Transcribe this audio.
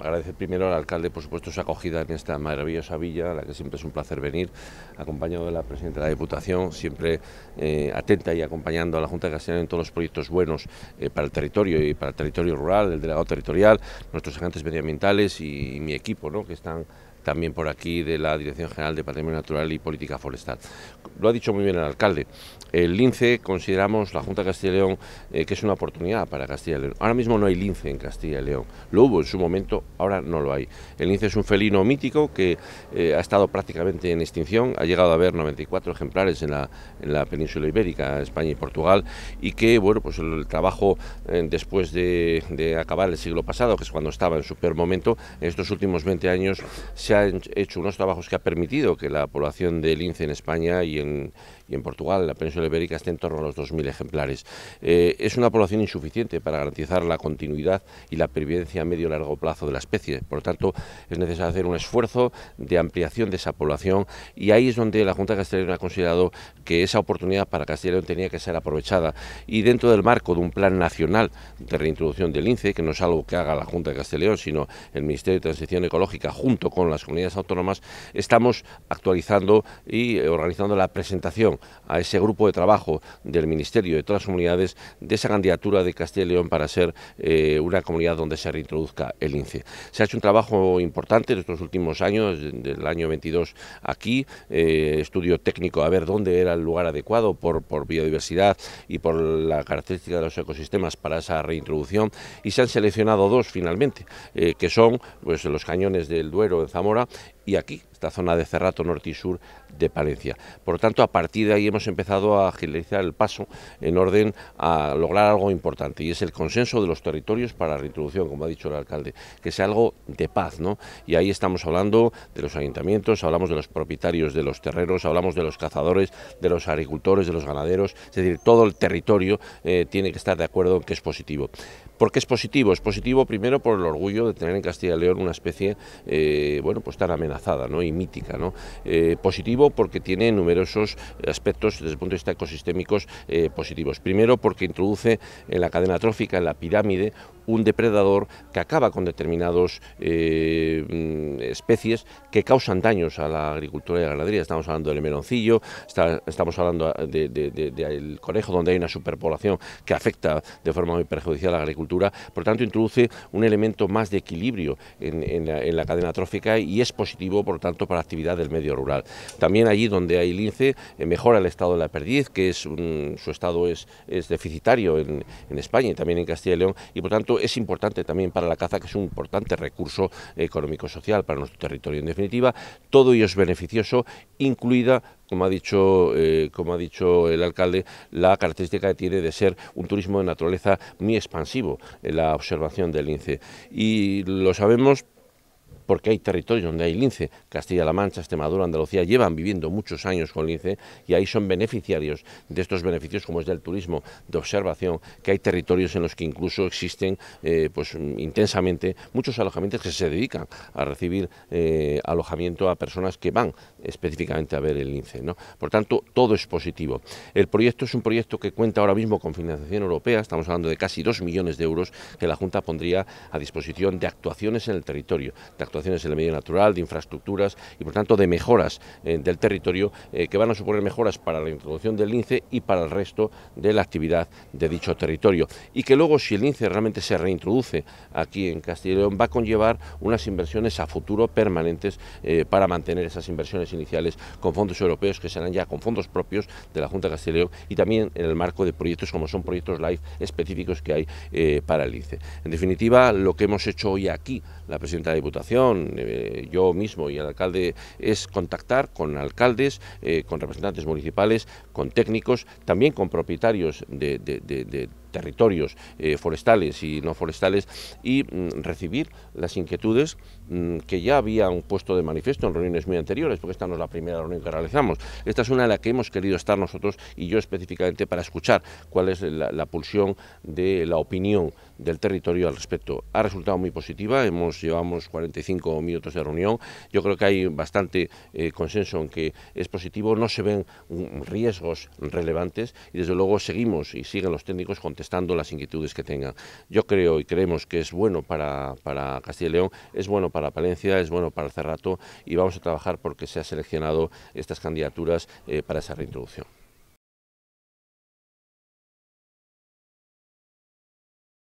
agradecer primero al alcalde, por supuesto, su acogida en esta maravillosa villa, a la que siempre es un placer venir, acompañado de la presidenta de la Diputación, siempre eh, atenta y acompañando a la Junta de Castellano en todos los proyectos buenos eh, para el territorio y para el territorio rural, el delegado territorial, nuestros agentes medioambientales y, mi equipo, que están también por aquí de la Dirección General de Patrimonio Natural y Política Forestal. Lo ha dicho muy bien el alcalde. El lince consideramos la Junta de Castilla y León eh, que es una oportunidad para Castilla y León. Ahora mismo no hay lince en Castilla y León. Lo hubo en su momento, ahora no lo hay. El lince es un felino mítico que eh, ha estado prácticamente en extinción. Ha llegado a haber 94 ejemplares en la, la península ibérica, España y Portugal. Y que, bueno, pues el, trabajo eh, después de, acabar el siglo pasado, que es cuando estaba en su peor momento, en estos últimos 20 años se han hecho unos trabajos que ha permitido que la población del lince en España y en, y en Portugal, en la península ibérica, esté en torno a los 2.000 ejemplares. Eh, es una población insuficiente para garantizar la continuidad y la pervivencia a medio y largo plazo de la especie. Por lo tanto, es necesario hacer un esfuerzo de ampliación de esa población y ahí es donde la Junta de Castellón ha considerado que esa oportunidad para Castellón tenía que ser aprovechada. Y dentro del marco de un plan nacional de reintroducción del lince, que no es algo que haga la Junta de Castellón, sino el Ministerio de Transición Ecológica junto con la comunidades autónomas, estamos actualizando y eh, organizando la presentación a ese grupo de trabajo del Ministerio de todas las comunidades de esa candidatura de Castilla y León para ser eh, una comunidad donde se reintroduzca el INCE. Se ha hecho un trabajo importante en estos últimos años, del año 22 aquí, eh, estudio técnico a ver dónde era el lugar adecuado por, biodiversidad y por la característica de los ecosistemas para esa reintroducción y se han seleccionado dos finalmente, que son pues, los cañones del Duero en Zamora, ahora y aquí, esta zona de Cerrato Norte y Sur de Palencia. Por lo tanto, a partir de ahí hemos empezado a agilizar el paso en orden a lograr algo importante y es el consenso de los territorios para la reintroducción, como ha dicho el alcalde, que sea algo de paz, ¿no? Y ahí estamos hablando de los ayuntamientos, hablamos de los propietarios de los terrenos, hablamos de los cazadores, de los agricultores, de los ganaderos, es decir, todo el territorio eh, tiene que estar de acuerdo en que es positivo. ¿Por qué es positivo? Es positivo primero por el orgullo de tener en Castilla y León una especie, eh, bueno, pues tan amenazada y mítica. ¿no? Eh, positivo porque tiene numerosos aspectos desde el punto de vista ecosistémicos eh, positivos. Primero porque introduce en la cadena trófica, en la pirámide, un depredador que acaba con determinadas eh, mm, especies que causan daños a la agricultura y la ganadería. Estamos hablando del meloncillo, estamos hablando ah, del conejo, donde hay una superpoblación que afecta de forma muy perjudicial a la agricultura. Por tanto, introduce un elemento más de equilibrio en, la, cadena trófica y es positivo, por tanto, para la actividad del medio rural. También allí donde hay lince, eh, mejora el estado de la perdiz, que es su estado es, deficitario en, España y también en Castilla y León, y por tanto es importante también para la caza, que es un importante recurso económico-social para nuestro territorio. En definitiva, todo ello es beneficioso, incluida como ha dicho, eh, como ha dicho el alcalde, la característica que tiene de ser un turismo de naturaleza muy expansivo, eh, la observación del lince. Y lo sabemos porque hay territorios donde hay lince. Castilla-La Mancha, Extremadura, Andalucía llevan viviendo muchos años con lince y ahí son beneficiarios de estos beneficios como es del turismo de observación, que hay territorios en los que incluso existen eh, pues intensamente muchos alojamientos que se dedican a recibir eh, alojamiento a personas que van específicamente a ver el lince. ¿no? Por tanto, todo es positivo. El proyecto es un proyecto que cuenta ahora mismo con financiación europea, estamos hablando de casi 2 millones de euros que la Junta pondría a disposición de actuaciones en el territorio, en el medio natural, de infraestructuras y por tanto de mejoras eh, del territorio eh, que van a suponer mejoras para la introducción del lince y para el resto de la actividad de dicho territorio. Y que luego si el lince realmente se reintroduce aquí en Castilla y León va a conllevar unas inversiones a futuro permanentes eh, para mantener esas inversiones iniciales con fondos europeos que serán ya con fondos propios de la Junta de Castilla y también en el marco de proyectos como son proyectos LIFE específicos que hay para el lince. En definitiva, lo que hemos hecho hoy aquí, la presidenta de la Diputación, eh, yo mismo y el alcalde, es contactar con alcaldes, eh, con representantes municipales, con técnicos, también con propietarios de territorios eh, forestales y no forestales y mm, recibir las inquietudes mm, que ya habían puesto de manifiesto en reuniones muy anteriores, porque esta no es la primera reunión que realizamos. Esta es una en la que hemos querido estar nosotros y yo específicamente para escuchar cuál es la, pulsión de la opinión del territorio al respecto. Ha resultado muy positiva, hemos llevamos 45 minutos de reunión, yo creo que hay bastante eh, consenso en que es positivo, no se ven mm, riesgos relevantes y desde luego seguimos y siguen los técnicos con estando las inquietudes que tengan. Yo creo y creemos que es bueno para, Castilla y León, es bueno para Palencia, es bueno para Cerrato y vamos a trabajar porque se ha seleccionado estas candidaturas eh, para esa reintroducción.